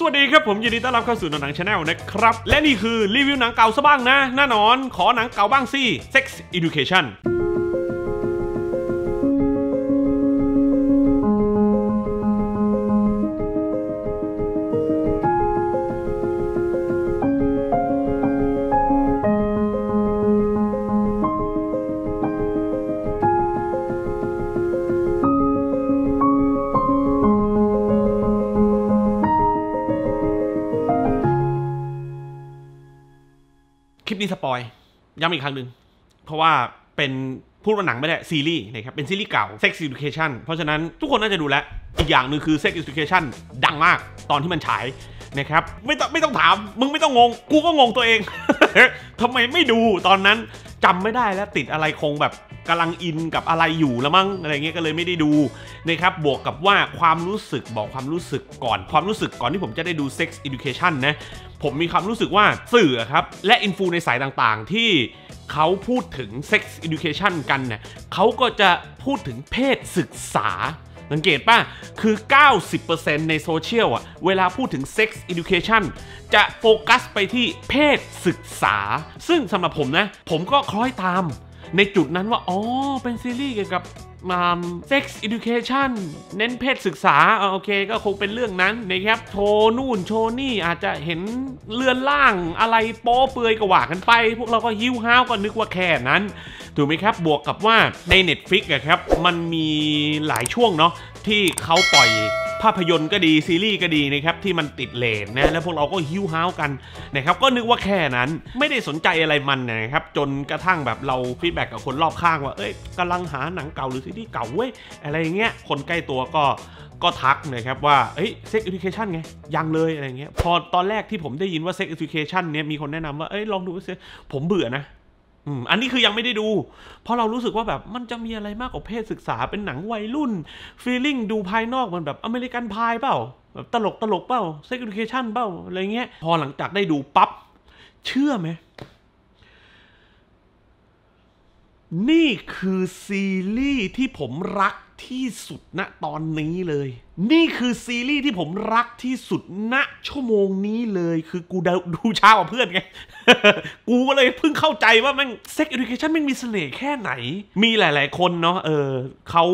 สวัสดีครับ ผมยินดีต้อนรับเข้าสู่หนังชาแนลนะครับ และนี่คือรีวิวหนังเก่าซะบ้างนะแน่นอน ขอหนังเก่าบ้างสิ Sex Education ย้ำอีกครั้งหนึ่งเพราะว่าเป็นพูดว่าหนังไม่ได้ ซีรีส์นะครับเป็นซีรีส์เก่า Sex Education เพราะฉะนั้นทุกคนน่าจะดูแลอีกอย่างหนึ่งคือ Sex Education ดังมากตอนที่มันฉายนะครับไม่ต้องไม่ต้องถามมึงไม่ต้องงง กูก็งงตัวเอง ทำไมไม่ดูตอนนั้นจำไม่ได้แล้ว ติดอะไรคงแบบกำลังอินกับอะไรอยู่ละมั้งอะไรเงี้ยก็เลยไม่ได้ดูนะครับบวกกับว่าความรู้สึกบอกความรู้สึกก่อน ความรู้สึกก่อนที่ผมจะได้ดู Sex Education นะผมมีความรู้สึกว่า สื่อครับ และอินฟูในสายต่างๆที่เขาพูดถึง sex education กันเนี่ยเขาก็จะพูดถึงเพศศึกษาสังเกตป่ะ คือ 90%ในโซเชียลอ่ะเวลาพูดถึง sex education จะโฟกัสไปที่เพศศึกษา ซึ่งสำหรับผมนะ ผมก็คล้อยตามในจุดนั้นว่า อ๋อ เป็นซีรีส์เกี่ยวกับมาเซ็กซ์อิดูเคชันเน้นเพศศึกษาโอเคก็คงเป็นเรื่องนั้นนะครับโชนู่นโชนี่อาจจะเห็นเลือนล่างอะไรโป๊เปือยกว่ากันไป พวกเราก็ฮิวฮ้าวก็นึกว่าแค่นั้น ถูกไหมครับบวกกับว่าใน Netflix นะครับมันมีหลายช่วงเนาะที่เขาปล่อยภาพยนตร์ก็ดี ซีรีส์ก็ดีนะครับที่มันติดเลนนะแล้วพวกเราก็ฮิ้วฮาวกันนะครับก็นึกว่าแค่นั้น ไม่ได้สนใจอะไรมันนะครับจนกระทั่งแบบเราฟีดแบ็กกับคนรอบข้างว่าเอ้ยกำลังหาหนังเก่าหรือซีรีส์เก่าเว้ยอะไรเงี้ยคนใกล้ตัวก็ก็ทักนะครับว่าเฮ้ยเซ็กอิทิเคชันไง ยังเลยอะไรเงี้ยพอตอนแรกที่ผมได้ยินว่าเซ็กอิทิเคชันเนี่ยมีคนแนะนำว่า เอ้ยลองดูเซิผมเบื่อนะอันนี้คือยังไม่ได้ดูเพราะเรารู้สึกว่าแบบมันจะมีอะไรมากกว่าเพศศึกษาเป็นหนังวัยรุ่น ฟีลิ่งดูภายนอกมันแบบอเมริกันพายเปล่าแบบตลกตลกเปล่าเซ็กซ์ดูเคชั่นเปล่าอะไรเงี้ย พอหลังจากได้ดูปับ๊บ เชื่อไหม นี่คือซีรีส์ที่ผมรักที่สุดณนะตอนนี้เลยนี่คือซีรีส์ที่ผมรักที่สุดณชั่วโมงนี้เลยคือกูดูช้ากว่าเพื่อนไง กูก็เลยเพิ่งเข้าใจว่ามันเซ็กเอดิเคชันมันมีเสน่ห์แค่ไหน มีหลาย ๆคนเนาะเออเขา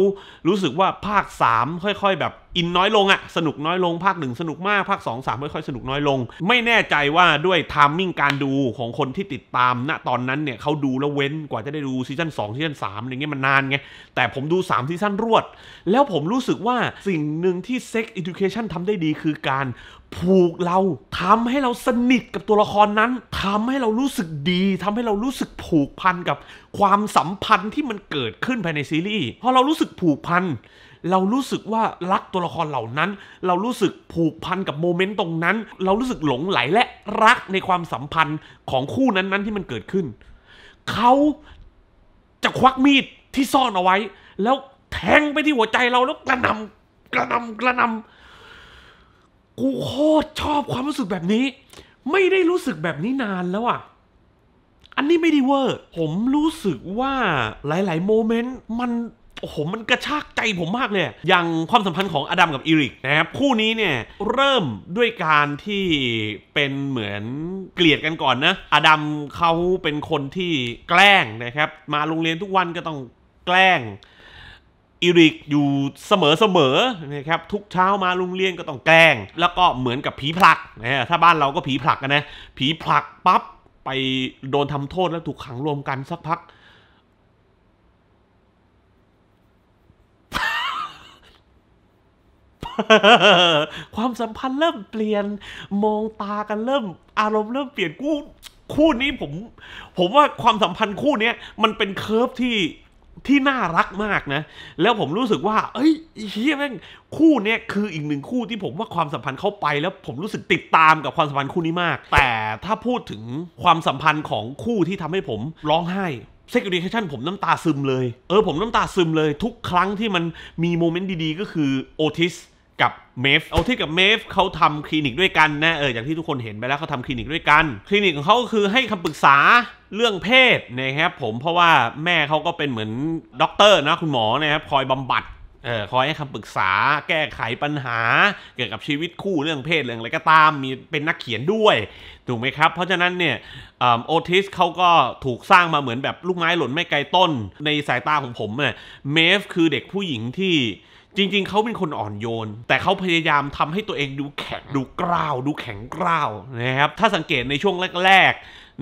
รู้สึกว่าภาค 3 ค่อยๆ แบบอินน้อยลงอะสนุกน้อยลง ภาคหนึ่งสนุกมาก ภาค2 3ค่อยๆ สนุกน้อยลง ไม่แน่ใจว่าด้วยทามมิ่งการดูของคนที่ติดตามณตอนนั้นเนี่ยเขาดูแล้วเว้นกว่าจะได้ดูซีซั่น2ซีซั่น3อย่างเงี้ยมันนานไงแต่ผมดู3ซีซั่นรวดแล้วผมรู้สึกว่าสิ่งหนึ่ง่งที่ Sex Education ทำได้ดีคือการผูกเราทำให้เราสนิทกับตัวละครนั้นทำให้เรารู้สึกดีทำให้เรารู้สึกผูกพันกับความสัมพันธ์ที่มันเกิดขึ้นภายในซีรีส์พอเรารู้สึกผูกพันเรารู้สึกว่ารักตัวละครเหล่านั้น เรารู้สึกผูกพันกับโมเมนต์ตรงนั้น เรารู้สึกหลงไหลและรักในความสัมพันธ์ของคู่นั้นๆที่มันเกิดขึ้นเขาจะควักมีดที่ซ่อนเอาไว้ แล้วแทงไปที่หัวใจเราแล้วกระหน่ำกระนำกระนำกูโคตรชอบความรู้สึกแบบนี้ ไม่ได้รู้สึกแบบนี้นานแล้วอ่ะ อันนี้ไม่ดีเวอร์ ผมรู้สึกว่าหลายๆ โมเมนต์มัน โอ้โหมันกระชากใจผมมากเลยอย่างความสัมพันธ์ของอดัมกับอีริก นะครับ คู่นี้เนี่ย เริ่มด้วยการที่เป็นเหมือนเกลียดกันก่อนนะอดัมเขาเป็นคนที่แกล้งนะครับ มาโรงเรียนทุกวันก็ต้องแกล้งอิริกอยู่เสมอเสมอนะครับ ทุกเช้ามาลุงเลี้ยงก็ต้องแกล้ง แล้วก็เหมือนกับผีผลักนะถ้าบ้านเราก็ผีผลักกันนะผีผลักปั๊บไปโดนทำโทษแล้ว ถูกขังรวมกัน สักพัก ความสัมพันธ์เริ่มเปลี่ยน มองตากันเริ่ม อารมณ์เริ่มเปลี่ยนกู้คู่นี้ผม ผมว่าความสัมพันธ์คู่นี้มันเป็นเคอร์ฟที่ที่น่ารักมากนะแล้วผมรู้สึกว่า เอ้ยเฮียแม่ง คู่เนี้ยคืออีกหนึ่งคู่ที่ผมว่าความสัมพันธ์เข้าไป แล้วผมรู้สึกติดตามกับความสัมพันธ์คู่นี้มาก แต่ถ้าพูดถึงความสัมพันธ์ของคู่ที่ทำให้ผมร้องไห้เซ็ก e ีเคชชั่นผมน้ำตาซึมเลยเออผมน้ำตาซึมเลยทุกครั้งที่มันมีโมเมนต์ดีๆ ก็คือโอทิสกับเมฟเอาที่กับเมฟเขาทำคลินิกด้วยกันนะเอออย่างที่ทุกคนเห็นไปแล้วเขาทำคลินิกด้วยกัน คลินิกของเขาคือให้คำปรึกษาเรื่องเพศนะครับผมเพราะว่าแม่เขาก็เป็นเหมือนด็อกเตอร์นะคุณหมอนะครับคอยบำบัดเออคอยให้คำปรึกษาแก้ไขปัญหาเกี่ยวกับชีวิตคู่เรื่องเพศเรื่องอะไรก็ตามมีเป็นนักเขียนด้วยถูกไหมครับเพราะฉะนั้นเนี่ยโอทิสเขาก็ถูกสร้างมาเหมือนแบบลูกไม้หล่นไม่ไกลต้นในสายตาของผมเนี่ยเมฟคือเด็กผู้หญิงที่จริงๆ เขาเป็นคนอ่อนโยน แต่เขาพยายามทำให้ตัวเองดูแข็ง ดูกร้าว ดูแข็งกร้าวนะครับ ถ้าสังเกตในช่วงแรก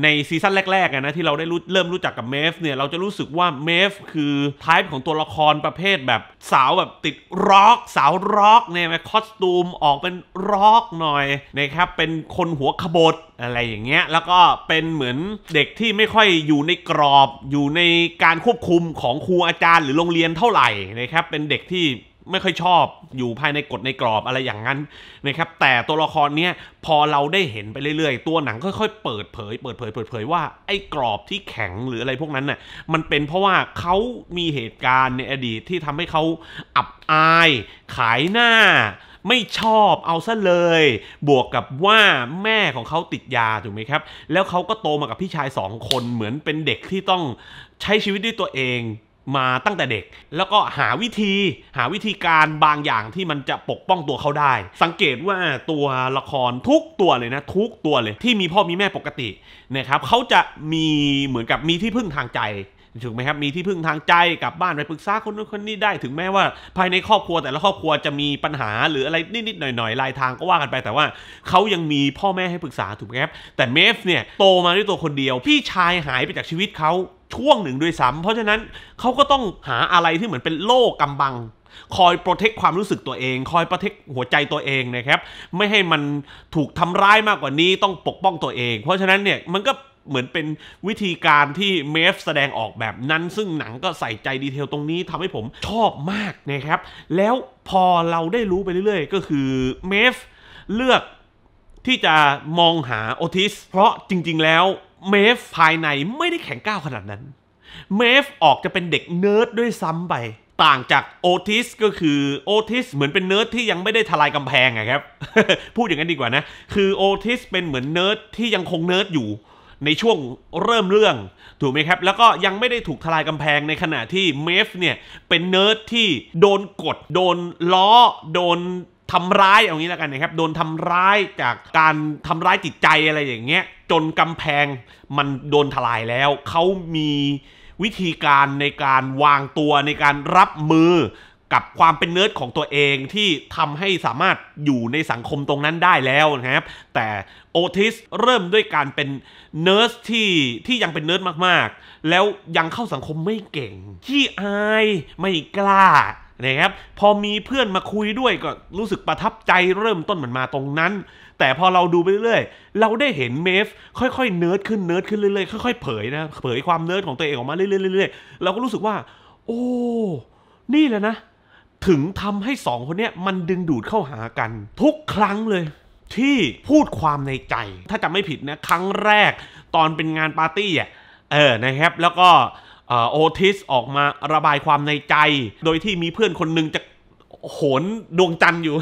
ในซีซั่นแรกๆนะที่เราได้รู้เริ่มรู้จักกับเมฟเนี่ยเราจะรู้สึกว่าเมฟคือทายของตัวละครประเภทแบบสาวแบบติดร็อกสาวร็อกเนี่ยไหมคอสตูมออกเป็นร็อกหน่อยนะครับเป็นคนหัวขบฏอะไรอย่างเงี้ยแล้วก็เป็นเหมือนเด็กที่ไม่ค่อยอยู่ในกรอบ อยู่ในการควบคุมของครูอาจารย์หรือโรงเรียนเท่าไหร่นะครับเป็นเด็กที่ไม่ค่อยชอบอยู่ภายในกฎในกรอบอะไรอย่างนั้นนะครับแต่ตัวละครเนี้ยพอเราได้เห็นไปเรื่อยๆ ตัวหนังค่อยๆ เปิดเผย เปิดเผยเปิดเผยว่าไอ้กรอบที่แข็งหรืออะไรพวกนั้นน่ะ มันเป็นเพราะว่าเขามีเหตุการณ์ในอดีตที่ทำให้เขาอับอาย ขายหน้า ไม่ชอบเอาซะเลย บวกกับว่าแม่ของเขาติดยา ถูกไหมครับ แล้วเขาก็โตมากับพี่ชายสองคนเหมือนเป็นเด็กที่ต้องใช้ชีวิตด้วยตัวเองมาตั้งแต่เด็กแล้วก็หาวิธี หาวิธีการบางอย่างที่มันจะปกป้องตัวเขาได้ สังเกตว่าตัวละครทุกตัวเลยนะ ทุกตัวเลยที่มีพ่อมีแม่ปกตินะครับเขาจะมีเหมือนกับมีที่พึ่งทางใจถูกไหมครับมีที่พึ่งทางใจกลับบ้านไปปรึกษาคนนู้นคนนี้ได้ถึงแม้ว่า ภายในครอบครัวแต่ละครอบครัวจะมีปัญหาหรืออะไรนิดๆหน่อยๆลายทางก็ว่ากันไปแต่ว่าเขายังมีพ่อแม่ให้ปรึกษาถูกไหมครับแต่เมฟเนี่ยโตมาด้วยตัวคนเดียว พี่ชายหายไปจากชีวิตเขาช่วงหนึ่งด้วยซ้ำเพราะฉะนั้นเขาก็ต้องหาอะไรที่เหมือนเป็นโล่กำบังคอยโปรเทคความรู้สึกตัวเอง คอยโปรเทคหัวใจตัวเองนะครับ ไม่ให้มันถูกทำร้ายมากกว่านี้ต้องปกป้องตัวเอง เพราะฉะนั้นเนี่ยมันก็เหมือนเป็นวิธีการที่เมฟแสดงออกแบบนั้นซึ่งหนังก็ใส่ใจดีเทลตรงนี้ทำให้ผมชอบมากนะครับ แล้วพอเราได้รู้ไปเรื่อยๆ ก็คือเมฟเลือกที่จะมองหาโอทิส เพราะจริง ๆแล้วเมฟภายในไม่ได้แข็งก้าวขนาดนั้น เมฟออกจะเป็นเด็กเนิร์ดด้วยซ้ำไป ต่างจากโอทิสก็คือโอทิสเหมือนเป็นเนิร์ดที่ยังไม่ได้ทลายกำแพงไงครับ พูดอย่างนั้นดีกว่านะ คือโอทิสเป็นเหมือนเนิร์ดที่ยังคงเนิร์ดอยู่ ในช่วงเริ่มเรื่องถูกไหมครับ แล้วก็ยังไม่ได้ถูกทลายกำแพงในขณะที่เมฟเนี่ยเป็นเนิร์ดที่โดนกด โดนล้อ โดนทำร้ายอย่างนี้แล้วกันนะครับโดนทำร้ายจากการทำร้ายจิตใจอะไรอย่างเงี้ย จนกำแพงมันโดนทลายแล้ว เขามีวิธีการในการวางตัวในการรับมือกับความเป็นเนิร์ดของตัวเองที่ทำให้สามารถอยู่ในสังคมตรงนั้นได้แล้วนะครับ แต่โอทิสเริ่มด้วยการเป็นเนิร์สที่ที่ยังเป็นเนิร์ดมาก ๆ แล้วยังเข้าสังคมไม่เก่งที่อายไม่กล้านะครับพอมีเพื่อนมาคุยด้วยก็รู้สึกประทับใจเริ่มต้นเหมือนมาตรงนั้น แต่พอเราดูไปเรื่อยๆเราได้เห็นเมฟค่อยๆเนิร์ดขึ้นเนิร์ดขึ้นเรื่อยๆค่อยๆเผยนะเผยความเนิร์ดของตัวเองออกมาเรื่อยๆเราก็รู้สึกว่า โอ้นี่แหละนะ ถึงทำให้สองคนเนี้ยมันดึงดูดเข้าหากัน ทุกครั้งเลย ที่พูดความในใจ ถ้าจำไม่ผิดนะ ครั้งแรกตอนเป็นงานปาร์ตี้อ่ะเออนะครับแล้วก็โอทิสออกมาระบายความในใจ โดยที่มีเพื่อนคนหนึ่งจะโหนดวงจันทร์อยู่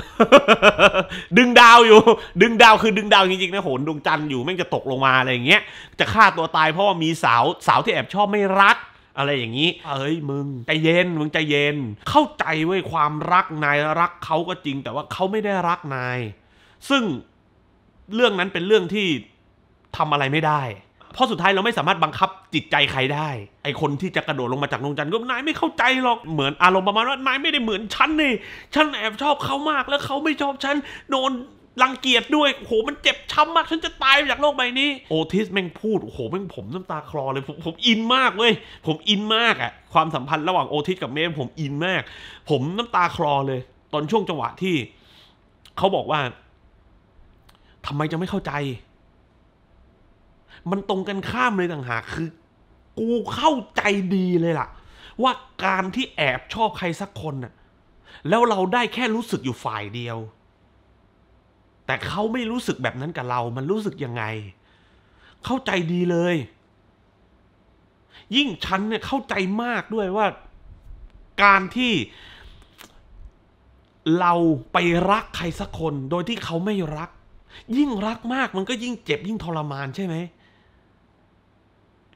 ดึงดาวอยู่ ดึงดาวคือดึงดาวจริงๆนะโหนดวงจันทร์อยู่แม่งจะตกลงมาอะไรอย่างเงี้ยจะฆ่าตัวตายเพราะว่ามีสาวสาวที่แอบชอบไม่รัก อะไรอย่างนี้ เอ้ย มึง ใจเย็น มึงใจเย็น เข้าใจเว้ยความรักนายรักเขาก็จริง แต่ว่าเขาไม่ได้รักนาย ซึ่งเรื่องนั้นเป็นเรื่องที่ทำอะไรไม่ได้เพราะสุดท้ายเราไม่สามารถบังคับจิตใจใครได้ ไอคนที่จะกระโดดลงมาจากดวงจันทร์ก็นายไม่เข้าใจหรอก เหมือนอารมณ์ประมาณว่านายไม่ได้เหมือนฉันนี่ฉันแอบชอบเขามากแล้วเขาไม่ชอบฉันโดนรังเกียจด้วยโหมันเจ็บช้ำมากฉันจะตายจากโลกใบนี้โอทิสแม่งพูดโหแม่งผมน้ำตาคลอเลยผมผมอินมากเว้ยผมอินมากอะความสัมพันธ์ระหว่างโอทิสกับเม์ผมอินมาก ผมน้ำตาคลอเลย ตอนช่วงจังหวะที่เขาบอกว่าทำไมจะไม่เข้าใจมันตรงกันข้ามเลยต่างหากคือกูเข้าใจดีเลยล่ะ ว่าการที่แอบชอบใครสักคนน่ะแล้วเราได้แค่รู้สึกอยู่ฝ่ายเดียว แต่เขาไม่รู้สึกแบบนั้นกับเรา มันรู้สึกยังไง เข้าใจดีเลย ยิ่งฉันเนี่ยเข้าใจมากด้วยว่า การที่เราไปรักใครสักคน โดยที่เขาไม่รัก ยิ่งรักมากมันก็ยิ่งเจ็บยิ่งทรมานใช่ไหม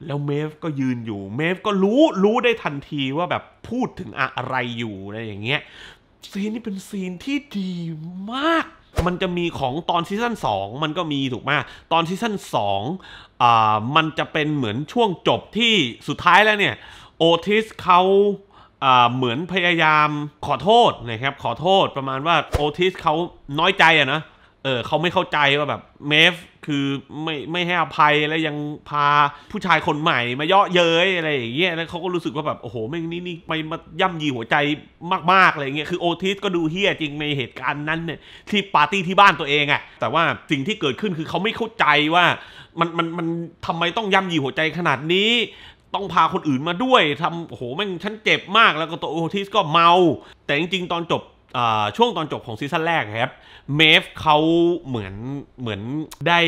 แล้วเมฟก็ยืนอยู่เมฟก็รู้ รู้ได้ทันทีว่าแบบพูดถึงอะไรอยู่อะไรอย่างเงี้ยซีนนี้เป็นซีนที่ดีมาก มันจะมีของตอนซีซั่น2 มันก็มีถูกไหมตอนซีซั่น2อ่ามันจะเป็นเหมือนช่วงจบที่สุดท้ายแล้วเนี่ย โอทิสเขาเหมือนพยายามขอโทษนะครับขอโทษประมาณว่าโอทิสเขาน้อยใจอะนะเออเขาไม่เข้าใจว่าแบบเมฟคือไม่ไม่ให้อภัยแล้วยังพาผู้ชายคนใหม่ มาเยาะเย้ยอะไรอย่างเงี้ยแล้วเขาก็รู้สึกว่าแบบโอ้โหแม่งนี่นี่ไปมาย่ำยีหัวใจมากๆอะไรเงี้ยคือโอทิสก็ดูเฮี้ยจริงในเหตุการณ์นั้นเนี่ยที่ปาร์ตี้ที่บ้านตัวเองอะแต่ว่าสิ่งที่เกิดขึ้นคือเขาไม่เข้าใจว่า มันมันมันทำไมต้องย่ำยีหัวใจขนาดนี้ ต้องพาคนอื่นมาด้วยทำโอ้โหแม่งฉันเจ็บมากแล้วก็ตัวโอทิสก็เมาแต่จริงๆตอนจบช่วงตอนจบของซีซั่นแรกครับ เมฟเขาเหมือน เหมือนได้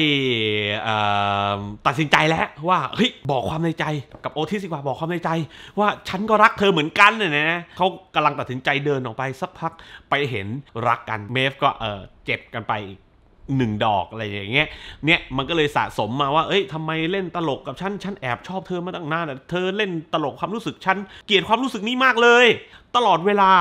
ตัดสินใจแล้วว่าเฮ้ยบอกความในใจกับโอทิสิกว่าบอกความในใจ ว่าฉันก็รักเธอเหมือนกันเนี่ยนะเขากำลังตัดสินใจเดินออกไป สักพักไปเห็นรักกันเมฟก็เออเจ็บกันไปอีกหนึ่งดอกอะไรอย่างเงี้ย เนี่ยมันก็เลยสะสมมาว่า เอ้ยทำไมเล่นตลกกับฉัน ฉันแอบชอบเธอมาตั้งนานเธอเล่นตลกความรู้สึกฉันเกลียดความรู้สึกนี้มากเลย ตลอดเวลา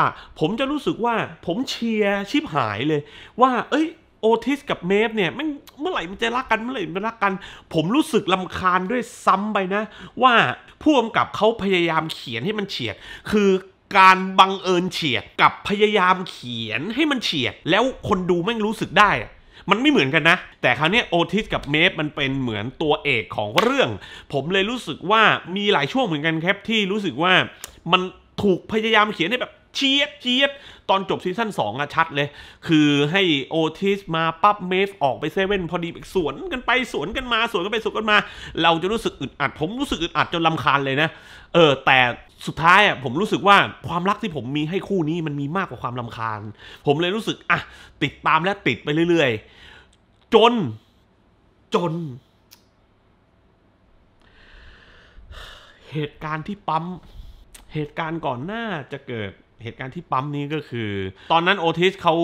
ผมจะรู้สึกว่า ผมเชียร์ชิบหายเลย ว่า เอ้ยโอทิสกับเมฟเนี่ยมันเมื่อไหร่มันจะรักกันเมื่อไหร่มันรักกัน ผมรู้สึกลำคาญด้วยซ้ำไปนะ ว่าผู้กำกับเขาพยายามเขียนให้มันเฉียดคือการบังเอิญเฉียดกับพยายามเขียนให้มันเฉียดแล้วคนดูไม่รู้สึกได้มันไม่เหมือนกันนะแต่คราวนี้โอทิสกับเมฟมันเป็นเหมือนตัวเอกของเรื่อง ผมเลยรู้สึกว่ามีหลายช่วงเหมือนกันครับที่รู้สึกว่า มันถูกพยายามเขียนให้แบบเชียดเชียดตอนจบซีซั่น2อะชัดเลยคือให้โอทิสมาปั๊บเมฟออกไปเซเว่นพอดีสวนกันไปสวนกันมา สวนกันไปสวนกันมา เราจะรู้สึกอึดอัดผมรู้สึกอึดอัดจนลำคาญเลยนะเออแต่สุดท้ายอ่ะผมรู้สึกว่าความรักที่ผมมีให้คู่นี้มันมีมากกว่าความลำคาญ ผมเลยรู้สึกอ่ะติด ตามและติดไปเรื่อยๆจน จน เหตุการณ์ที่ปั๊มเหตุการณ์ก่อนหน้าจะเกิดเหตุการณ์ที่ปั๊มนี้ก็คือ ตอนนั้นโอทิสเขา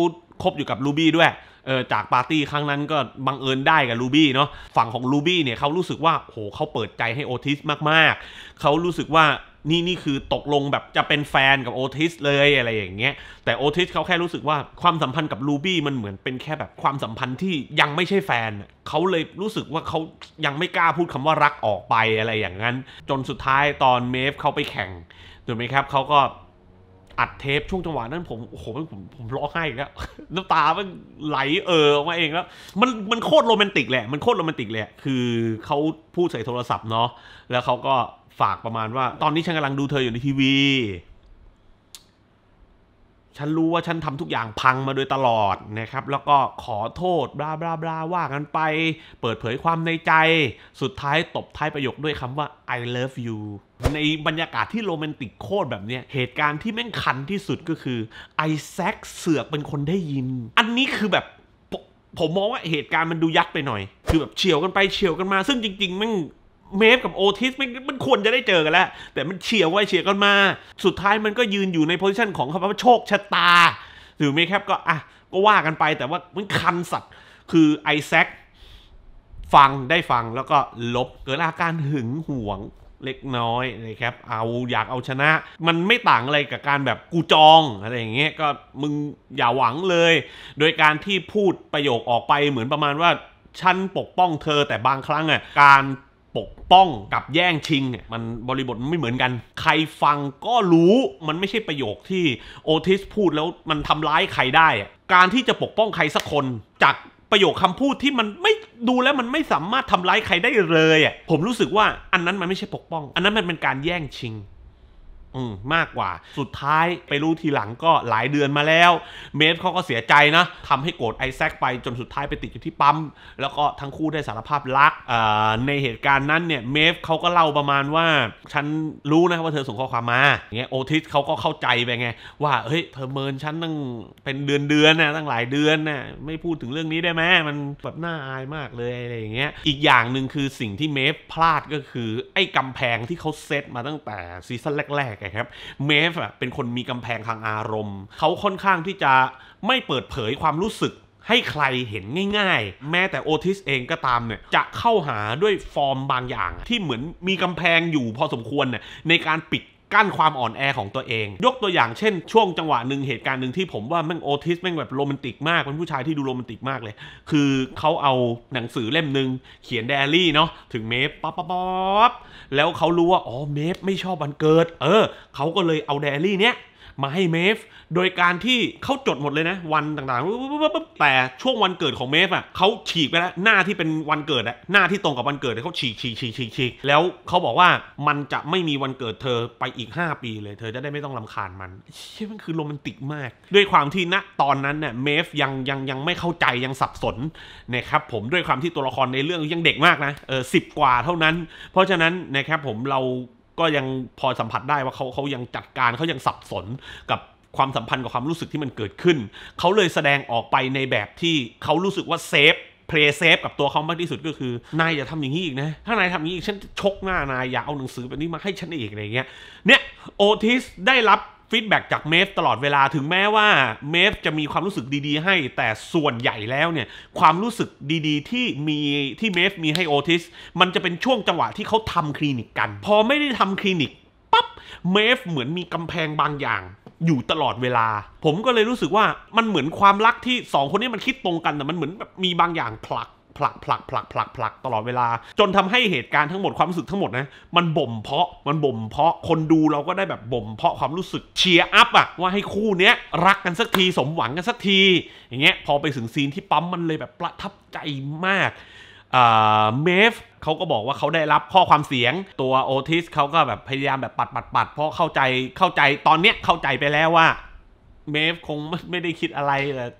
คบอยู่กับลูบี้ด้วยเออจากปาร์ตี้ครั้งนั้นก็บังเอิญได้กับลูบี้เนาะฝั่งของลูบี้เนี่ยเขารู้สึกว่าโหเขาเปิดใจให้โอทิสมากๆเขารู้สึกว่านี่นี่คือตกลงแบบจะเป็นแฟนกับโอทิสเลยอะไรอย่างเงี้ยแต่โอทิสเขาแค่รู้สึกว่าความสัมพันธ์กับลูบี้มันเหมือนเป็นแค่แบบความสัมพันธ์ที่ยังไม่ใช่แฟนเขาเลยรู้สึกว่าเขายังไม่กล้าพูดคำว่ารักออกไปอะไรอย่างนั้น จนสุดท้ายตอนเมฟเขาไปแข่งถูกไหมครับเขาก็อัดเทปช่วงจังหวะนั้นผมโอ้โหผมผมร้องไห้อีกแล้วน้ำตามันไหลเออออกมาเองแล้วมันมันโคตรโรแมนติกแหละ มันโคตรโรแมนติกแหละคือเขาพูดใส่โทรศัพท์เนาะแล้วเขาก็ฝากประมาณว่าตอนนี้ฉันกำลังดูเธออยู่ในทีวี ฉันรู้ว่าฉันทำทุกอย่างพังมาโดยตลอดนะครับ แล้วก็ขอโทษบลาบลาบลาว่ากันไป เปิดเผยความในใจ สุดท้ายตบท้ายประโยคด้วยคำว่า I love you ในบรรยากาศที่โรแมนติกโคตรแบบเนี้ยเหตุการณ์ที่แม่งขันที่สุดก็คือไอแซคเสือกเป็นคนได้ยิน อันนี้คือแบบผมมองว่าเหตุการณ์มันดูยัดไปหน่อยคือแบบเฉียวกันไปเฉียวกันมาซึ่งจริงๆแม่งเมฟกับโอทิสมันมันควรจะได้เจอกันแล้ว แต่มันเฉียวไว้เฉียกันมา สุดท้ายมันก็ยืนอยู่ในโพสิชันของคำว่าโชคชะตา หรือหมครับก็อ่ะก็ว่ากันไปแต่ว่ามันคันสัตว์คือไอแซคฟังได้ฟังแล้วก็ลบเกิดอาการหึงหวงเล็กน้อยนะครับเอาอยากเอาชนะ มันไม่ต่างอะไรกับการแบบกูจองอะไรอย่างเงี้ยก็มึงอย่าหวังเลย โดยการที่พูดประโยคออกไปเหมือนประมาณว่าฉันปกป้องเธอแต่บางครั้งอ่ะการปกป้องกับแย่งชิงเนี่ยมันบริบทมันไม่เหมือนกัน ใครฟังก็รู้มันไม่ใช่ประโยคที่โอทิสพูดแล้วมันทำร้ายใครได้ การที่จะปกป้องใครสักคน จากประโยคคำพูดที่มันไม่ดูแล้วมันไม่สามารถทำร้ายใครได้เลยอ่ะผมรู้สึกว่าอันนั้นมันไม่ใช่ปกป้อง อันนั้นมันเป็นการแย่งชิงมากกว่า สุดท้ายไปรู้ทีหลังก็หลายเดือนมาแล้วเมฟเขาก็เสียใจนะทำให้โกรธไอแซคไปจนสุดท้ายไปติดอยู่ที่ปั๊มแล้วก็ทั้งคู่ได้สารภาพรักในเหตุการณ์นั้นเนี่ยเมฟเขาก็เล่าประมาณว่าฉันรู้นะว่าเธอส่งข้อความมาอย่างเงี้ยโอทิสเขาก็เข้าใจไปไงว่าเฮ้ยเธอเมินฉันตั้งเป็นเดือนเดือนนะตั้งหลายเดือนนะไม่พูดถึงเรื่องนี้ได้ไหมมันแบบน่าอายมากเลยอะไรอย่างเงี้ยอีกอย่างหนึ่งคือสิ่งที่เมฟพลาดก็คือไอ้กำแพงที่เขาเซตมาตั้งแต่ซีซั่นแรกครับเมฟ่เป็นคนมีกำแพงทางอารมณ์เขาค่อนข้างที่จะไม่เปิดเผยความรู้สึกให้ใครเห็นง่ายๆ แม้แต่โอทิสเองก็ตามเนี่ยจะเข้าหาด้วยฟอร์มบางอย่าง ที่เหมือนมีกำแพงอยู่พอสมควรเนี่ยในการปิดกั้นความอ่อนแอของตัวเอง ยกตัวอย่างเช่นช่วงจังหวะหนึ่งเหตุการณ์หนึ่งที่ผมว่าแม่งโอทิสแม่งแบบโรแมนติกมาก เป็นผู้ชายที่ดูโรแมนติกมากเลย คือเขาเอาหนังสือเล่มหนึ่งเขียนไดอารี่เนาะ ถึงเมฟปั๊บปั๊บปแล้วเขารู้ว่าอ๋อเมฟไม่ชอบวันเกิด เออ เขาก็เลยเอาไดอารี่เนี้ยมาให้เมฟโดยการที่เขาจดหมดเลยนะ วันต่างๆแต่ช่วงวันเกิดของเมฟอ่ะเขาฉีกไปแล้วหน้าที่เป็นวันเกิดอะหน้าที่ตรงกับวันเกิดเขาฉีกฉีกฉีกฉีกฉีกแล้วเขาบอกว่ามันจะไม่มีวันเกิดเธอไปอีก 5 ปีเลย เธอจะได้ไม่ต้องลำคาญมันเช่มันคือโรแมนติกมาก ด้วยความที่ณตอนนั้นเนี่ยเมฟยังยังยังไม่เข้าใจยังสับสนนะครับผมด้วยความที่ตัวละครในเรื่องยังเด็กมากนะเออสิบกว่าเท่านั้น เพราะฉะนั้นนะครับผมเราก็ยังพอสัมผัสได้ว่าเขาเขายังจัดการเขายังสับสนกับความสัมพันธ์กับความรู้สึกที่มันเกิดขึ้นเขาเลยแสดงออกไปในแบบที่เขารู้สึกว่าเซฟเพลย์เซฟกับตัวเขามากที่สุดก็คือนายอย่าทำอย่างนี้อีกนะ ถ้านายทำอย่างนี้อีกฉันชกหน้านายอย่าเอาหนังสือแบบนี้มาให้ฉันอีกอะไรเงี้ยเนี่ยโอทิสได้รับฟีดแบ็จากเมฟตลอดเวลาถึงแม้ว่าเมฟจะมีความรู้สึกดี ๆ ให้ แต่ส่วนใหญ่แล้วเนี่ย ความรู้สึกดี ๆ ที่มีที่เมฟมีให้โอทิส มันจะเป็นช่วงจังหวะที่เขาทำคลินิกกัน พอไม่ได้ทำคลินิกปั๊บเมฟเหมือนมีกำแพงบางอย่าง อยู่ตลอดเวลา ผมก็เลยรู้สึกว่ามันเหมือนความรักที่สองคนนี้มันคิดตรงกันแต่มันเหมือนแบบมีบางอย่างผลักผลักผลักผลักผลักผลักตลอดเวลา จนทำให้เหตุการณ์ทั้งหมดความรู้สึกทั้งหมดนะ มันบ่มเพาะมันบ่มเพาะคนดูเราก็ได้แบบบ่มเพาะความรู้สึกเชียร์อัพอะว่าให้คู่เนี้ยรักกันสักทีสมหวังกันสักที อย่างเงี้ย พอไปถึงซีนที่ปั๊มมันเลยแบบประทับใจมากเมฟเขาก็บอกว่าเขาได้รับข้อความเสียงตัวโอทิสเขาก็แบบพยายามแบบปัดปัดปัดเพราะเข้าใจเข้าใจตอนเนี้ยเข้าใจไปแล้วว่าเมฟคงไม่ได้คิดอะไรแบบ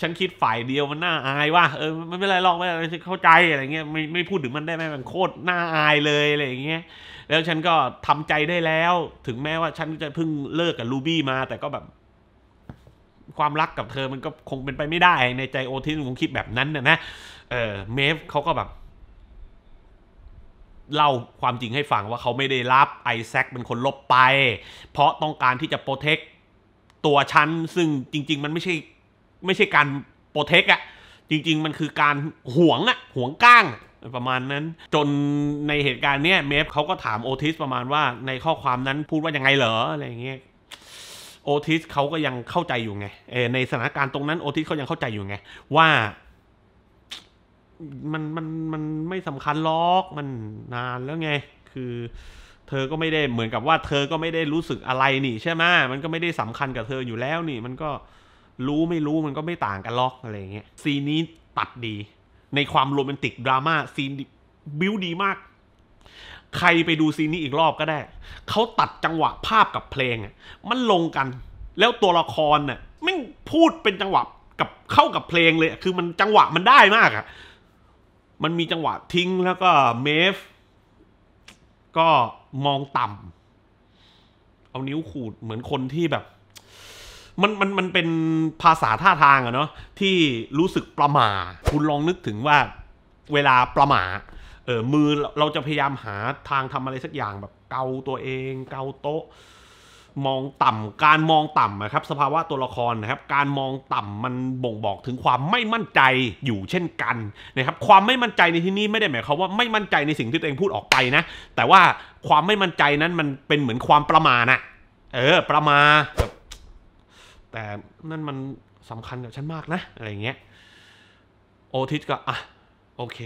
ฉันคิดฝ่ายเดียวมันน่าอายว่าเออไม่เป็นไรหรอกไม่เป็นไรเข้าใจอะไรเงี้ยไม่ไม่พูดถึงมันได้ไหมมันโคตรน่าอายเลยอะไรเงี้ย แล้วฉันก็ทำใจได้แล้ว ถึงแม้ว่าฉันจะเพิ่งเลิกกับลูบี้มา แต่ก็แบบ ความรักกับเธอมันก็คงเป็นไปไม่ได้ ในใจโอทิสคงคิดแบบนั้นนะนะเออเมฟเขาก็แบบเล่าความจริงให้ฟังว่าเขาไม่ได้รับไอแซคเป็นคนลบไป เพราะต้องการที่จะโปรเทคตัวฉันซึ่งจริง ๆ มันไม่ใช่ไม่ใช่การโปรเทคอะ จริงๆ มันคือการห่วงอะห่วงก้าง ประมาณนั้น จนในเหตุการณ์เนี้ยเมฟเขาก็ถามโอทิสประมาณว่า ในข้อความนั้นพูดว่ายังไงเหรออะไรอย่างเงี้ยโอทิสเขาก็ยังเข้าใจอยู่ไงในสถานการณ์ตรงนั้นโอทิสเขายังเข้าใจอยู่ไง ว่ามันมันมันไม่สำคัญล็อกมันนานแล้วไง คือ เธอก็ไม่ได้เหมือนกับว่า เธอก็ไม่ได้รู้สึกอะไรนี่ ใช่ไหมมันก็ไม่ได้สำคัญกับเธออยู่แล้วนี่ มันก็รู้ไม่รู้มันก็ไม่ต่างกันหรอกอะไรเงี้ยซีนนี้ตัดดี ในความโรแมนติกดราม่าซีนบิวดีมาก ใครไปดูซีนนี้อีกรอบก็ได้ เขาตัดจังหวะภาพกับเพลงมันลงกัน แล้วตัวละครเนี่ยไม่พูดเป็นจังหวะกับเข้ากับเพลงเลย คือมันจังหวะมันได้มากอ่ะมันมีจังหวะทิ้งแล้วก็เมฟ ก็มองต่ำเอานิ้วขูดเหมือนคนที่แบบมันมันมันเป็นภาษาท่าทางอะเนาะที่รู้สึกประหม่าคุณลองนึกถึงว่าเวลาประหม่าเออมือเราจะพยายามหาทางทำอะไรสักอย่างแบบเกาตัวเองเกาโต๊ะ มองต่ำการมองต่ำนะครับ สภาวะตัวละครนะครับ การมองต่ำมันบ่งบอกถึงความไม่มั่นใจอยู่เช่นกันนะครับ ความไม่มั่นใจในที่นี้ไม่ได้หมายความว่าไม่มั่นใจในสิ่งที่ตัวเองพูดออกไปนะ แต่ว่าความไม่มั่นใจนั้นมันเป็นเหมือนความประมาณนะเออประมาแบแต่นั่นมันสำคัญกับฉันมากนะอะไรเงี้ยโอทิสก็อ่ะโอเค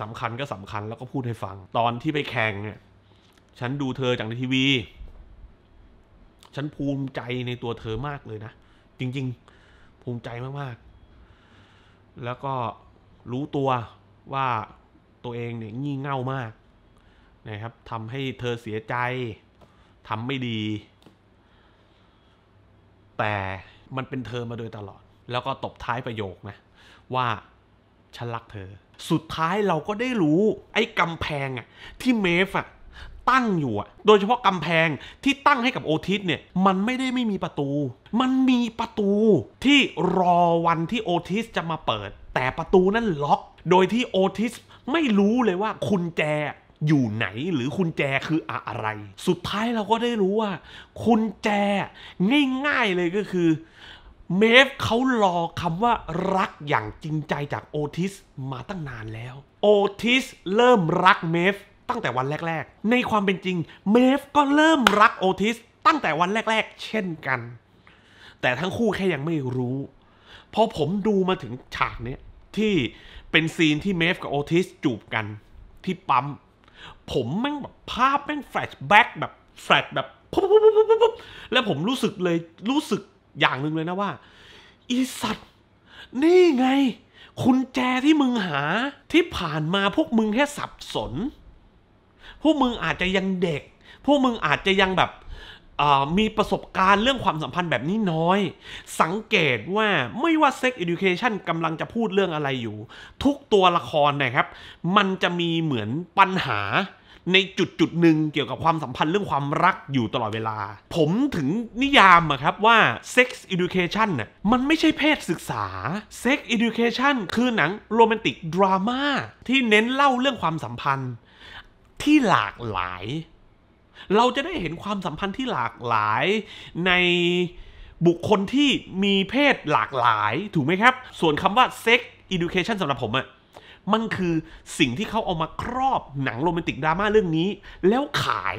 สำคัญก็สำคัญแล้วก็พูดให้ฟังตอนที่ไปแข่งเนี่ยฉันดูเธอจากในทีวี ฉันภูมิใจในตัวเธอมากเลยนะ จริงๆภูมิใจมากๆ แล้วก็รู้ตัวว่าตัวเองเนี่ยงี่เง่ามาก นะครับทำให้เธอเสียใจทำไม่ดีแต่มันเป็นเธอมาโดยตลอด แล้วก็ตบท้ายประโยคนะว่าฉันรักเธอ สุดท้ายเราก็ได้รู้ ไอ้กำแพงอะที่เมฟอะตั้งอยู่อะโดยเฉพาะกำแพงที่ตั้งให้กับโอทิสเนี่ยมันไม่ได้ไม่มีประตู มันมีประตูที่รอวันที่โอทิสจะมาเปิด แต่ประตูนั้นล็อก โดยที่โอทิสไม่รู้เลยว่าคุณแจอยู่ไหนหรือคุณแจคืออะไร สุดท้ายเราก็ได้รู้ว่า คุณแจง่ายๆเลยก็คือเมฟเขารอคำว่ารักอย่างจริงใจจากโอทิสมาตั้งนานแล้วโอทิสเริ่มรักเมฟตั้งแต่วันแรก ๆ ในความเป็นจริงเมฟก็เริ่มรักโอทิสตั้งแต่วันแรก ๆ เช่นกัน แต่ทั้งคู่แค่ยังไม่รู้พอผมดูมาถึงฉากนี้ที่เป็นซีนที่เมฟกับโอทิสจูบกันที่ปั๊มผมแม่งแบบภาพแม่งแฟลชแบ็กแบบแฟลชแบบปุ๊บปุ๊บปุ๊บปุ๊บแล้วผมรู้สึกเลยรู้สึกอย่างหนึ่งเลยนะว่าอีสัตว์นี่ไงคุณแจที่มึงหาที่ผ่านมาพวกมึงแค่สับสน พวกมึงอาจจะยังเด็ก พวกมึงอาจจะยังแบบมีประสบการณ์เรื่องความสัมพันธ์แบบนี้น้อย สังเกตว่าไม่ว่า Sex Education กำลังจะพูดเรื่องอะไรอยู่ ทุกตัวละครนะครับ มันจะมีเหมือนปัญหา ในจุดจุดหนึ่งเกี่ยวกับความสัมพันธ์เรื่องความรักอยู่ตลอดเวลา ผมถึงนิยามอะครับว่า Sex Education น่ะมันไม่ใช่เพศศึกษา Sex Education คือหนังโรแมนติกดราม่าที่เน้นเล่าเรื่องความสัมพันธ์ที่หลากหลายเราจะได้เห็นความสัมพันธ์ที่หลากหลายในบุคคลที่มีเพศหลากหลาย ถูกไหมครับ ส่วนคำว่า sex education สำหรับผมอะมันคือสิ่งที่เขาเอามาครอบหนังโรแมนติกดราม่าเรื่องนี้ แล้วขาย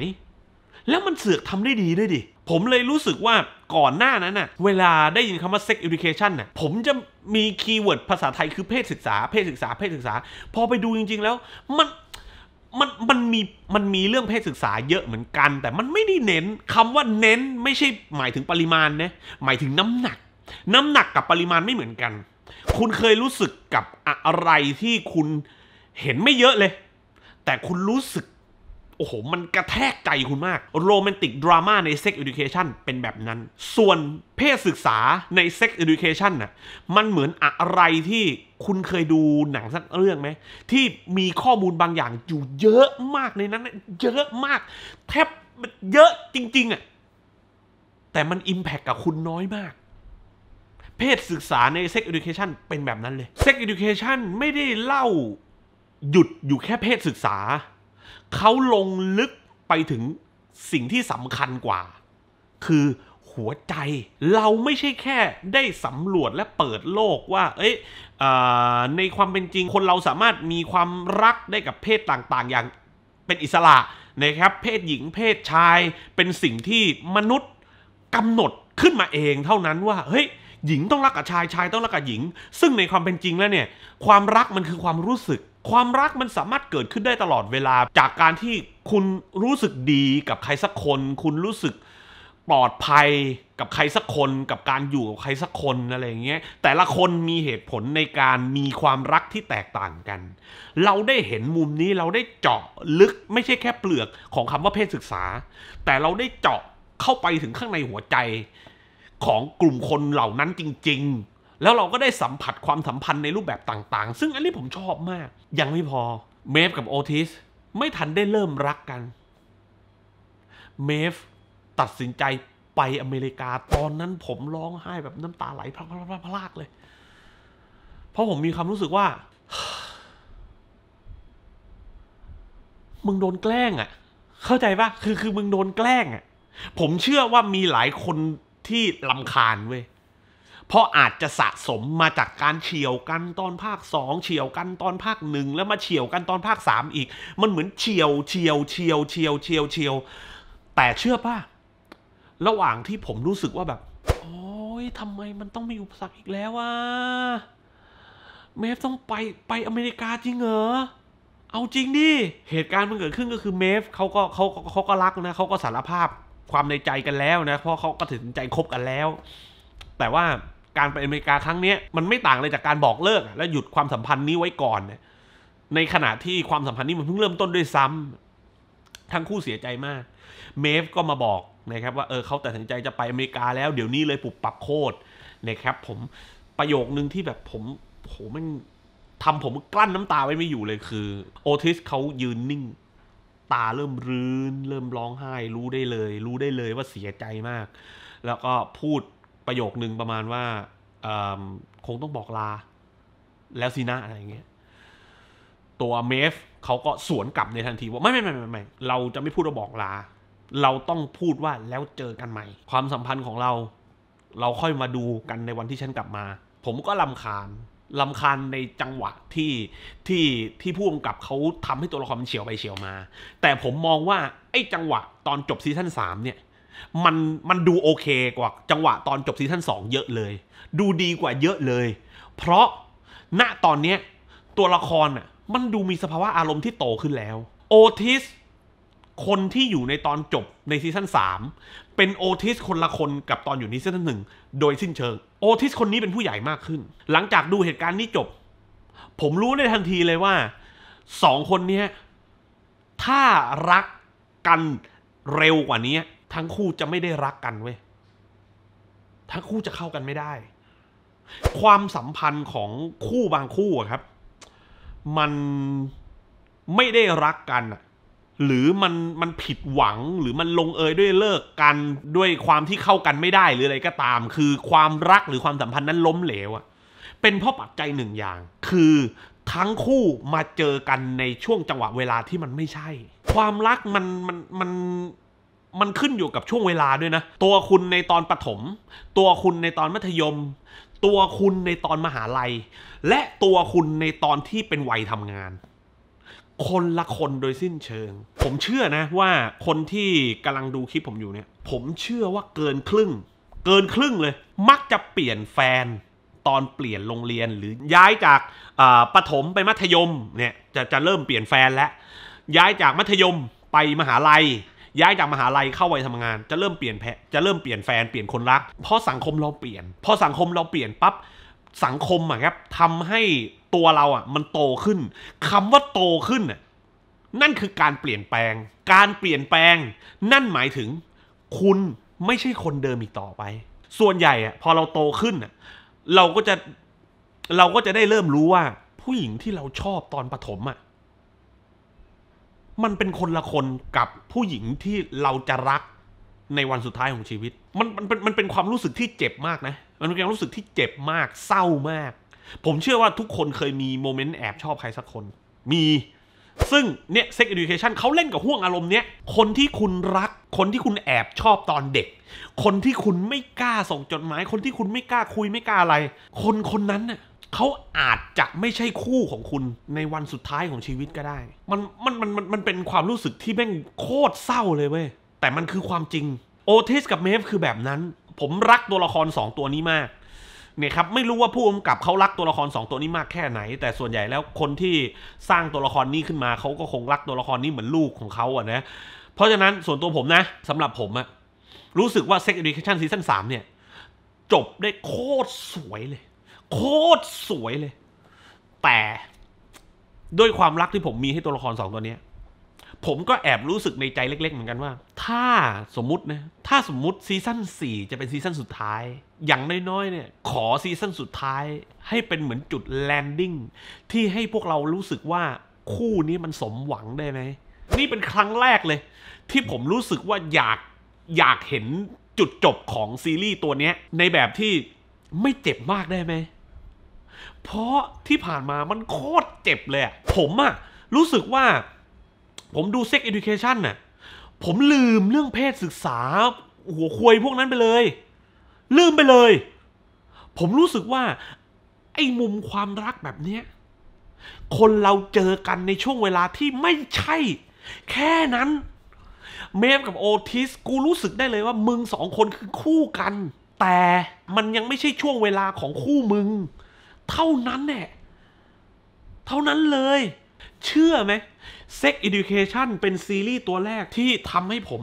แล้วมันเสือกทำได้ดีด้วยดิ ผมเลยรู้สึกว่าก่อนหน้านั้นน่ะเวลาได้ยินคำว่า sex education น่ะผมจะมีคีย์เวิร์ดภาษาไทย คือเพศศึกษาเพศศึกษาเพศศึกษา พอไปดูจริงๆแล้วมันมันมันมีมันมีเรื่องเพศศึกษาเยอะเหมือนกัน แต่มันไม่ได้เน้นคำว่าเน้นไม่ใช่หมายถึงปริมาณนะหมายถึงน้ำหนัก น้ำหนักกับปริมาณไม่เหมือนกัน คุณเคยรู้สึกกับอะไรที่คุณเห็นไม่เยอะเลย แต่คุณรู้สึกโอ้โห มันกระแทกใจคุณมากโรแมนติกดราม่าในเ Sex e d ดูเคชันเป็นแบบนั้น ส่วนเพศศึกษาในเซ็กอ d ดูเคชั n น่ะมันเหมือนอะไรที่คุณเคยดูหนังสักเรื่องไหม ที่มีข้อมูลบางอย่างอยู่เยอะมากในนั้น เยอะมาก แทบเยอะจริงๆอะ่ะ แต่มันอิมแพคกับคุณน้อยมาก เพศศึกษาในเ Sex e d ดูเคชันเป็นแบบนั้นเลยเ Sex e d ดูเคชันไม่ได้เล่าหยุดอยู่แค่เพศศึกษาเขาลงลึกไปถึงสิ่งที่สำคัญกว่า คือหัวใจเราไม่ใช่แค่ได้สำรวจและเปิดโลกว่าเอ้ยในความเป็นจริงคนเราสามารถมีความรักได้กับเพศต่างๆอย่างเป็นอิสระนะครับเพศหญิงเพศชายเป็นสิ่งที่มนุษย์กำหนดขึ้นมาเอง เท่านั้นว่าเฮ้ยหญิงต้องรักกับชายชายต้องรักกับหญิง ซึ่งในความเป็นจริงแล้วเนี่ยความรักมันคือความรู้สึกความรักมันสามารถเกิดขึ้นได้ตลอดเวลาจากการที่คุณรู้สึกดีกับใครสักคน คุณรู้สึกปลอดภัยกับใครสักคน กับการอยู่กับใครสักคนอะไรอย่างเงี้ยแต่ละคนมีเหตุผลในการมีความรักที่แตกต่างกัน เราได้เห็นมุมนี้เราได้เจาะลึกไม่ใช่แค่เปลือกของคำว่าเพศศึกษา แต่เราได้เจาะเข้าไปถึงข้างในหัวใจของกลุ่มคนเหล่านั้นจริงแล้วเราก็ได้สัมผัสความสัมพันธ์ในรูปแบบต่างๆ ซึ่งอันนี้ผมชอบมาก ยังไม่พอ เมฟกับโอทิส ไม่ทันได้เริ่มรักกัน เมฟตัดสินใจไปอเมริกา ตอนนั้นผมร้องไห้แบบน้ำตาไหลพลากเลย เพราะผมมีความรู้สึกว่า มึงโดนแกล้งอะ่ะ เข้าใจปะคือคือ มึงโดนแกล้งอะ่ะ ผมเชื่อว่ามีหลายคนที่ลำคาญเว้ยเพราะอาจจะสะสมมาจากการเฉียวกันตอนภาค2เฉียวกันตอนภาคหนึ่งแล้วมาเฉียวกันตอนภาค3อีก มันเหมือนเฉียวเฉียวเฉียวเฉียวเฉียวเฉียวแต่เชื่อป่ะระหว่างที่ผมรู้สึกว่าแบบ โอ้ยทำไมมันต้องมีอุปสรรคอีกแล้ววะเมฟต้องไปไปอเมริกาจริงเหรอ เอาจริงดิเหตุการณ์มันเกิดขึ้นก็คือเมฟเขาก็เขาเขาก็รักนะเขาก็สารภาพความในใจกันแล้วนะเพราะเขาก็ถึงใจคบกันแล้ว แต่ว่าการไปอเมริกาครั้งนี้มันไม่ต่างเลยจากการบอกเลิก และหยุดความสัมพันธ์นี้ไว้ก่อนนในขณะที่ความสัมพันธ์นี้มันเพิ่งเริ่มต้นด้วยซ้ำ ทั้งคู่เสียใจมากเมฟก็มาบอกนะครับว่าเออเขาตัดสินใจจะไปอเมริกาแล้ว เดี๋ยวนี้เลยปุบปับโคตรนะครับผมประโยคนึงที่แบบผมโหมันทำผมกลั้นน้ำตาไว้ไม่อยู่เลยคือโอทิสเขายืนนิ่งตาเริ่มรื้น เริ่มร้องไห้ รู้ได้เลย รู้ได้เลยว่าเสียใจมาก แล้วก็พูดประโยคนึงประมาณว่าคงต้องบอกลา แล้วสินะอะไรอย่างเงี้ยตัวเมฟเขาก็สวนกลับในทันทีว่าไม่ไม่ไม่ไม่ไม่เราจะไม่พูดว่าบอกลา เราต้องพูดว่าแล้วเจอกันใหม่ความสัมพันธ์ของเรา เราค่อยมาดูกันในวันที่ฉันกลับมา ผมก็ลำคาญลำคาญในจังหวะที่ที่ที่ผู้กำกับเขาทำให้ตัวละครมันเฉียวไปเฉียวมา แต่ผมมองว่า ไอ้จังหวะตอนจบซีซั่นสามเนี่ยมันมันดูโอเคกว่าจังหวะตอนจบซีซั่น2เยอะเลย ดูดีกว่าเยอะเลย เพราะณตอนเนี้ยตัวละครอ่ะมันดูมีสภาวะอารมณ์ที่โตขึ้นแล้ว โอทิส คนที่อยู่ในตอนจบในซีซั่น3เป็นโอทิสคนละคนกับตอนอยู่ในซีซั่นหนึ่งโดยสิ้นเชิง โอทิสคนนี้เป็นผู้ใหญ่มากขึ้น หลังจากดูเหตุการณ์นี้จบ ผมรู้ในทันทีเลยว่า สองคนนี้ถ้ารักกันเร็วกว่านี้ทั้งคู่จะไม่ได้รักกันเว้ย ทั้งคู่จะเข้ากันไม่ได้ ความสัมพันธ์ของคู่บางคู่ครับ มันไม่ได้รักกันอะหรือมันมันผิดหวัง หรือมันลงเอยด้วยเลิกกันด้วยความที่เข้ากันไม่ได้ หรืออะไรก็ตาม คือความรักหรือความสัมพันธ์นั้นล้มเหลวอะเป็นเพราะปัจจัยหนึ่งอย่าง คือทั้งคู่มาเจอกันในช่วงจังหวะเวลาที่มันไม่ใช่ ความรักมันมันมันมันขึ้นอยู่กับช่วงเวลาด้วยนะ ตัวคุณในตอนประถมตัวคุณในตอนมัธยม ตัวคุณในตอนมหาลัย และตัวคุณในตอนที่เป็นวัยทำงาน คนละคนโดยสิ้นเชิง ผมเชื่อนะว่าคนที่กำลังดูคลิปผมอยู่เนี่ย ผมเชื่อว่าเกินครึ่ง เกินครึ่งเลย มักจะเปลี่ยนแฟนตอนเปลี่ยนโรงเรียนหรือย้ายจากประถมไปมัธยมเนี่ยจะจะเริ่มเปลี่ยนแฟนแล้วย้ายจากมัธยมไปมหาลัยย้ายจากมหาลัยเข้าวัยทำงานจะเริ่มเปลี่ยนแพจะเริ่มเปลี่ยนแฟนเปลี่ยนคนรักเพราะสังคมเราเปลี่ยนพอสังคมเราเปลี่ยนปั๊บสังคมอ่ะครับทำให้ตัวเราอ่ะ มันโตขึ้น คำว่าโตขึ้นนั่นคือการเปลี่ยนแปลง การเปลี่ยนแปลง นั่นหมายถึงคุณไม่ใช่คนเดิมอีกต่อไป ส่วนใหญ่อ่ะ พอเราโตขึ้นเราก็จะเราก็จะได้เริ่มรู้ว่า ผู้หญิงที่เราชอบตอนประถมอ่ะมันเป็นคนละคนกับผู้หญิงที่เราจะรักในวันสุดท้ายของชีวิต มันมันเป็นมันเป็นความรู้สึกที่เจ็บมากนะ มันเป็นความรู้สึกที่เจ็บมากเศร้ามาก ผมเชื่อว่าทุกคนเคยมีโมเมนต์แอบชอบใครสักคน มี ซึ่งเนี่ยเซ็กเอดูเคชันเขาเล่นกับห่วงอารมณ์เนี้ยคนที่คุณรัก คนที่คุณแอบชอบตอนเด็ก คนที่คุณไม่กล้าส่งจดหมาย คนที่คุณไม่กล้าคุยไม่กล้าอะไร คนคนนั้นน่ะเขาอาจจะไม่ใช่คู่ของคุณในวันสุดท้ายของชีวิตก็ได้มันมัน มัน มัน มัน เป็นความรู้สึกที่แม่งโคตรเศร้าเลยเว้ย แต่มันคือความจริงโอทิสกับเมฟคือแบบนั้น ผมรักตัวละคร 2 ตัวนี้มาก เนี่ยครับไม่รู้ว่าผู้กำกับเขารักตัวละคร 2 ตัวนี้มากแค่ไหน แต่ส่วนใหญ่แล้วคนที่สร้างตัวละครนี้ขึ้นมาเขาก็คงรักตัวละครนี้เหมือนลูกของเขาอะนะ เพราะฉะนั้นส่วนตัวผมนะสำหรับผมอะรู้สึกว่า Sex Education Season 3เนี่ย จบได้โคตรสวยเลยโคตรสวยเลย แต่ด้วยความรักที่ผมมีให้ตัวละครสองตัวนี้ผมก็แอบรู้สึกในใจเล็กๆ เหมือนกันว่า ถ้าสมมตินะ ถ้าสมมติซีซั่น่จะเป็นซีซั่นสุดท้าย อย่างน้อยๆเนี่ย ขอซีซั่นสุดท้าย ให้เป็นเหมือนจุดแลนดิ้งที่ให้พวกเรารู้สึกว่าคู่นี้มันสมหวังได้ไหม นี่เป็นครั้งแรกเลย ที่ผมรู้สึกว่าอยากอยากเห็นจุดจบของซีรีส์ตัวนี้ในแบบที่ไม่เจ็บมากได้ไหมเพราะที่ผ่านมามันโคตรเจ็บเลย ผมอะรู้สึกว่า ผมดู Sex Education น่ะ ผมลืมเรื่องเพศศึกษา หัวควยพวกนั้นไปเลย ลืมไปเลย ผมรู้สึกว่า ไอ้มุมความรักแบบเนี้ยคนเราเจอกันในช่วงเวลาที่ไม่ใช่ แค่นั้น เมมกับโอทิสกูรู้สึกได้เลยว่า มึงสองคนคือคู่กัน แต่มันยังไม่ใช่ช่วงเวลาของคู่มึงเท่านั้นแหละ เท่านั้นเลย เชื่อไหม Sex Education เป็นซีรีส์ตัวแรกที่ทำให้ผม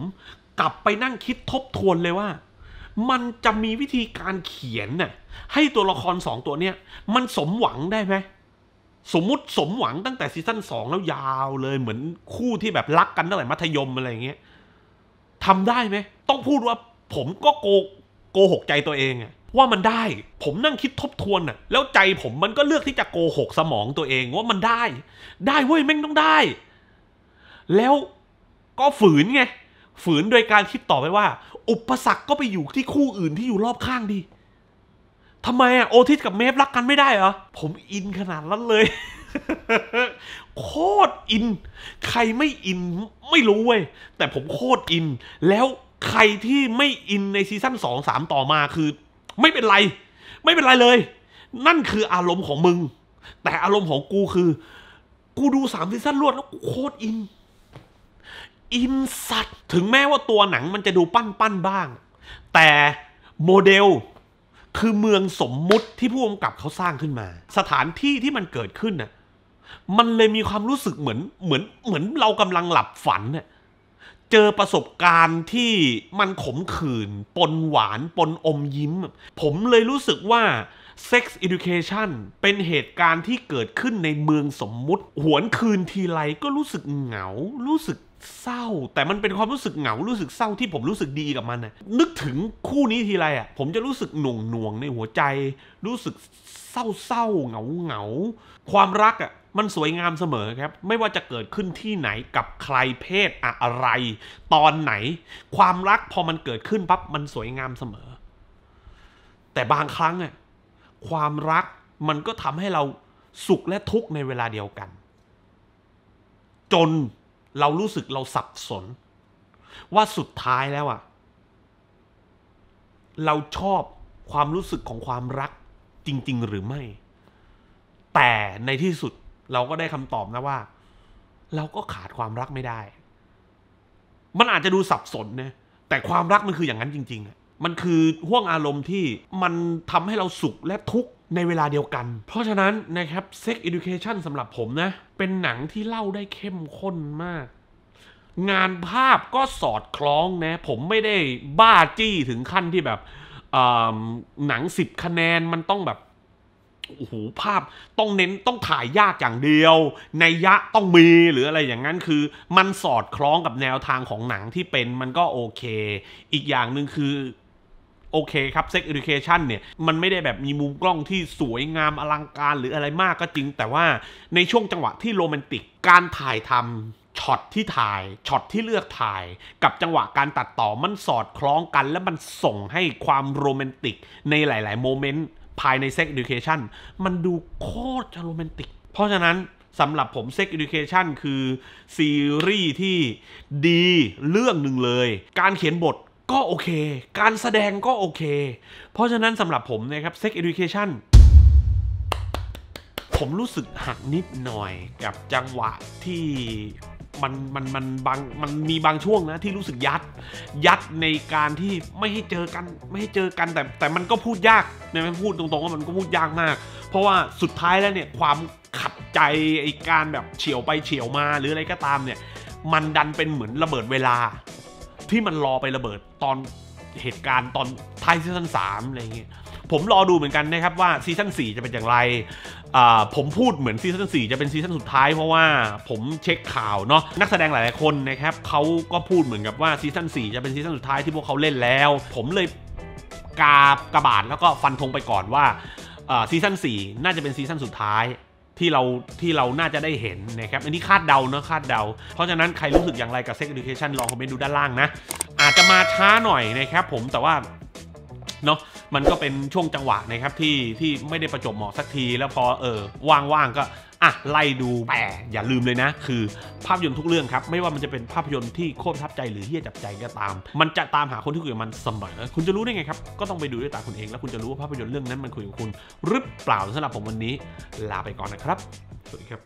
กลับไปนั่งคิดทบทวนเลยว่า มันจะมีวิธีการเขียนน่ะให้ตัวละครสองตัวเนี้ย มันสมหวังได้ไหม สมมุติสมหวังตั้งแต่ซีซั่นสองแล้วยาวเลย เหมือนคู่ที่แบบรักกันตั้งแต่มัธยมอะไรเงี้ยทำได้ไหม ต้องพูดว่าผมก็โกโกหกใจตัวเองอะว่ามันได้ ผมนั่งคิดทบทวนน่ะ แล้วใจผมมันก็เลือกที่จะโกหกสมองตัวเอง ว่ามันได้ ได้เว้ยแม่งต้องได้ แล้วก็ฝืนไง ฝืนโดยการคิดต่อไปว่า อุปสรรคก็ไปอยู่ที่คู่อื่นที่อยู่รอบข้างดี ทำไมอะโอทิสกับเมฟรักกันไม่ได้เหรอ ผมอินขนาดนั้นเลย โคตรอิน ใครไม่อินไม่รู้เว้ย แต่ผมโคตรอิน แล้วใครที่ไม่อินในซีซั่นสองสามต่อมาคือไม่เป็นไร ไม่เป็นไรเลย นั่นคืออารมณ์ของมึงแต่อารมณ์ของกูคือ กูดูสามซีซั่นรวดแล้วกูโคตรอิน อินสัตว์ถึงแม้ว่าตัวหนังมันจะดูปั้นปั้นบ้าง แต่โมเดล คือเมืองสมมุติที่ผู้กำกับเขาสร้างขึ้นมา สถานที่ที่มันเกิดขึ้นน่ะมันเลยมีความรู้สึกเหมือนเหมือนเหมือนเรากำลังหลับฝันน่ะเจอประสบการณ์ที่มันขมขื่น ปนหวานปนอมยิ้ม ผมเลยรู้สึกว่า Sex Education เป็นเหตุการณ์ที่เกิดขึ้นในเมืองสมมุติ หวนคืนทีไรก็รู้สึกเหงารู้สึกเศร้าแต่มันเป็นความรู้สึกเหงา รู้สึกเศร้าที่ผมรู้สึกดีกับมันนะนึกถึงคู่นี้ทีไรอ่ะผมจะรู้สึกหน่วงหน่วงในหัวใจ รู้สึกเศร้าเศร้าเหงาเหงา ความรักอ่ะมันสวยงามเสมอครับ ไม่ว่าจะเกิดขึ้นที่ไหนกับใครเพศอะไร ตอนไหน ความรักพอมันเกิดขึ้นปั๊บมันสวยงามเสมอ แต่บางครั้งอ่ะความรักมันก็ทำให้เราสุขและทุกข์ในเวลาเดียวกัน จนเรารู้สึกเราสับสน ว่าสุดท้ายแล้วอะเราชอบความรู้สึกของความรักจริง ๆ หรือไม่ แต่ในที่สุดเราก็ได้คำตอบนะว่า เราก็ขาดความรักไม่ได้ มันอาจจะดูสับสนนะแต่ความรักมันคืออย่างนั้นจริง ๆมันคือห่วงอารมณ์ที่มันทำให้เราสุขและทุกข์ในเวลาเดียวกัน เพราะฉะนั้นนะครับ Sex Education สำหรับผมนะ เป็นหนังที่เล่าได้เข้มข้นมาก งานภาพก็สอดคล้องนะ ผมไม่ได้บ้าจี้ถึงขั้นที่แบบหนังสิบคะแนนมันต้องแบบโอ้โหภาพต้องเน้นต้องถ่ายยากอย่างเดียวในยะต้องมีหรืออะไรอย่างนั้นคือ มันสอดคล้องกับแนวทางของหนังที่เป็นมันก็โอเค อีกอย่างหนึ่งคือโอเคครับเซ็กอุดูเคชันเนี่ย มันไม่ได้แบบมีมุมกล้องที่สวยงาม อลังการหรืออะไรมากก็จริง แต่ว่าในช่วงจังหวะที่โรแมนติก การถ่ายทำช็อตที่ถ่ายช็อตที่เลือกถ่าย กับจังหวะการตัดต่อมันสอดคล้องกัน และมันส่งให้ความโรแมนติก ในหลาย ๆ โมเมนต์ ภายในเซ็กอุดูเคชันมันดูโคตรจะโรแมนติก เพราะฉะนั้นสำหรับผม Sex Education คือซีรีส์ที่ดีเรื่องหนึ่งเลยการเขียนบทก็โอเค การแสดงก็โอเค เพราะฉะนั้นสำหรับผมนะครับ Sex Education ผมรู้สึกหักนิดหน่อยกับจังหวะที่มันมันมันบางมันมีบางช่วงนะที่รู้สึกยัดยัดในการที่ไม่ให้เจอกันไม่ให้เจอกันแต่แต่มันก็พูดยากเนี่ยมันพูดตรงๆว่ามันก็พูดยากมาก เพราะว่าสุดท้ายแล้วเนี่ยความขัดใจไอ้การแบบเฉียวไปเฉียวมา หรืออะไรก็ตามเนี่ย มันดันเป็นเหมือนระเบิดเวลาที่มันรอไประเบิดตอนเหตุการณ์ตอนท้ายซีซั่นสามอะไรอย่างเงี้ย ผมรอดูเหมือนกันนะครับว่าซีซั่น่จะเป็นอย่างไรผมพูดเหมือนซีซั่น่จะเป็นซีซั่นสุดท้ายเพราะว่าผมเช็คข่าวเนาะนักแสดงหลายๆคนนะครับเขาก็พูดเหมือนกับว่าซีซั่น่จะเป็นซีซั่นสุดท้ายที่พวกเขาเล่นแล้ว ผมเลยกากระบาดแล้วก็ฟันธงไปก่อนว่าซีซั่น่น่าจะเป็นซีซั่นสุดท้ายที่เราที่เราน่าจะได้เห็นนะครับ อันนี้คาดเดาเนะคาดเดาเพราะฉะนั้นใครรู้สึกอย่างไรกับ Sex Education ลองคอมเมนต์ดูด้านล่างนะ อาจจะมาช้าหน่อยนะครับผมแต่ว่าเนาะมันก็เป็นช่วงจังหวะนะครับ ที่ที่ไม่ได้ประจบเหมาะสักที แล้วพอเออว่างๆก็อ่ะไล่ดูแต่อย่าลืมเลยนะ คือ ภาพยนตร์ทุกเรื่องครับ ไม่ว่ามันจะเป็นภาพยนตร์ที่โคตรทับใจหรือเฮี้ยจับใจก็ตาม มันจะตามหาคนที่คุยกับมันเสมอคุณจะรู้ได้ไงครับ ก็ต้องไปดูด้วยตาคุณเองแล้วคุณจะรู้ว่า ภาพยนตร์เรื่องนั้นมันคุยกับคุณ หรือเปล่าสำหรับผมวันนี้ลาไปก่อนนะครับสวัสดีครับ